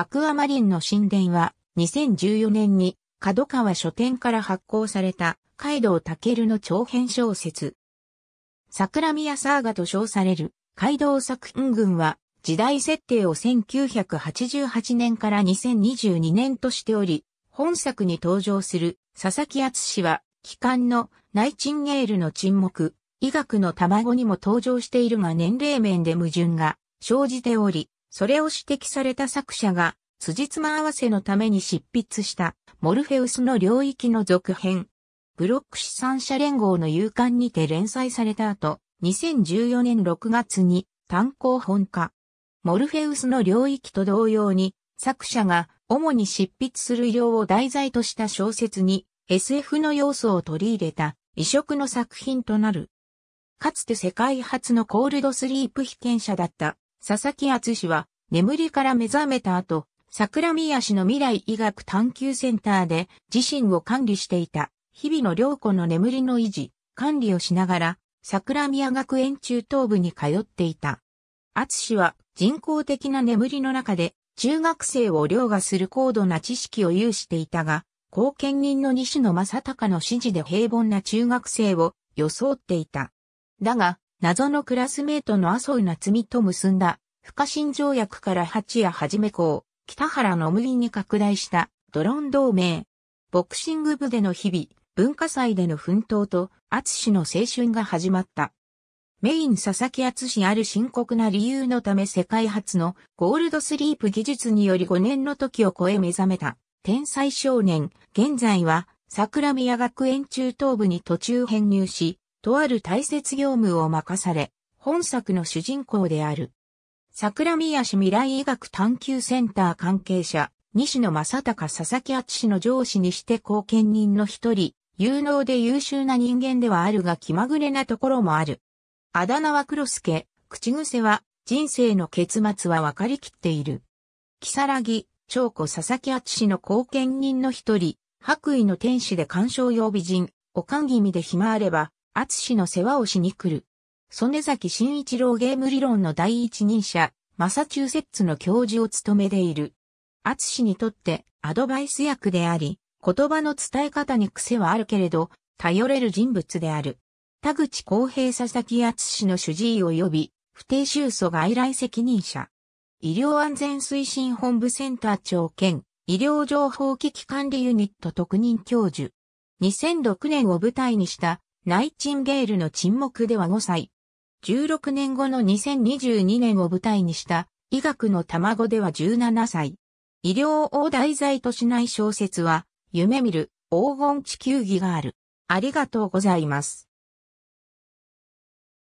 アクアマリンの神殿は、2014年に、角川書店から発行された、カイドウ・タケルの長編小説。桜宮サーガと称される、カイドウ作品群は、時代設定を1988年から2022年としており、本作に登場する佐々木厚氏は、帰還のナイチンゲールの沈黙、医学の卵にも登場しているが年齢面で矛盾が生じており、それを指摘された作者が、辻褄合わせのために執筆したモルフェウスの領域の続編。ブロック資産者連合の勇刊にて連載された後、2014年6月に単行本化。モルフェウスの領域と同様に、作者が主に執筆する医療を題材とした小説に SF の要素を取り入れた異色の作品となる。かつて世界初のコールドスリープ被験者だった佐々木厚氏は、眠りから目覚めた後、桜宮市の未来医学探求センターで自身を管理していた、日々の良子の眠りの維持、管理をしながら、桜宮学園中等部に通っていた。厚氏は人工的な眠りの中で中学生を凌駕する高度な知識を有していたが、後見人の西野正隆の指示で平凡な中学生を装っていた。だが、謎のクラスメートの麻生夏美と結んだ、不可侵条約から八夜はじめ校、北原の無理に拡大したドローン同盟。ボクシング部での日々、文化祭での奮闘と、厚の青春が始まった。メイン佐々木厚ある深刻な理由のため世界初のゴールドスリープ技術により5年の時を超え目覚めた天才少年、現在は桜宮学園中等部に途中編入し、とある大切業務を任され、本作の主人公である。桜宮市未来医学探求センター関係者、西野正隆佐々木厚氏の上司にして後見人の一人、有能で優秀な人間ではあるが気まぐれなところもある。あだ名は黒助、口癖は、人生の結末は分かりきっている。木更木、長子佐々木厚氏の後見人の一人、白衣の天使で干賞用美人、おかん気味で暇あれば、厚の世話をしに来る。曽根崎慎一郎ゲーム理論の第一人者、マサチューセッツの教授を務めている。厚にとってアドバイス役であり、言葉の伝え方に癖はあるけれど、頼れる人物である。田口公平佐々木厚の主治医を呼び、不定収素外来責任者。医療安全推進本部センター長兼、医療情報機器管理ユニット特任教授。2006年を舞台にしたナイチンゲールの沈黙では5歳。16年後の2022年を舞台にした、医学の卵では17歳。医療を題材としない小説は、夢見る黄金地球儀がある。ありがとうございます。